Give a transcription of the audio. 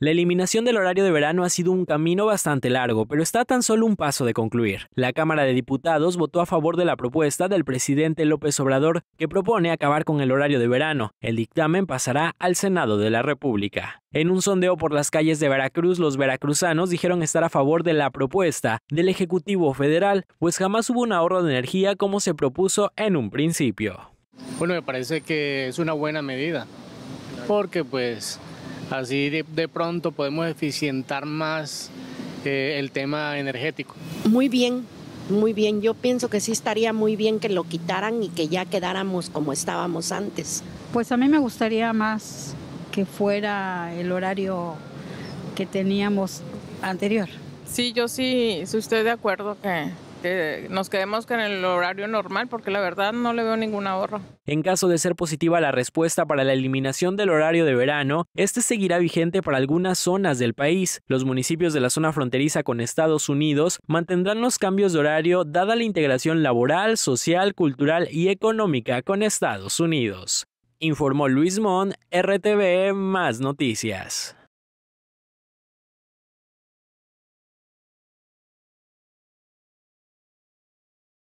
La eliminación del horario de verano ha sido un camino bastante largo, pero está tan solo un paso de concluir. La Cámara de Diputados votó a favor de la propuesta del presidente López Obrador que propone acabar con el horario de verano. El dictamen pasará al Senado de la República. En un sondeo por las calles de Veracruz, los veracruzanos dijeron estar a favor de la propuesta del Ejecutivo Federal, pues jamás hubo un ahorro de energía como se propuso en un principio. Bueno, me parece que es una buena medida, porque pues Así de, pronto podemos eficientar más eh, el tema energético. Muy bien, muy bien. Yo pienso que sí estaría muy bien que lo quitaran y que ya quedáramos como estábamos antes. Pues a mí me gustaría más que fuera el horario que teníamos anterior. Sí, yo sí, sí usted de acuerdo que que este, nos quedemos con el horario normal porque la verdad no le veo ningún ahorro. En caso de ser positiva la respuesta para la eliminación del horario de verano, este seguirá vigente para algunas zonas del país. Los municipios de la zona fronteriza con Estados Unidos mantendrán los cambios de horario dada la integración laboral, social, cultural y económica con Estados Unidos. Informó Luis Mon, RTV Más Noticias.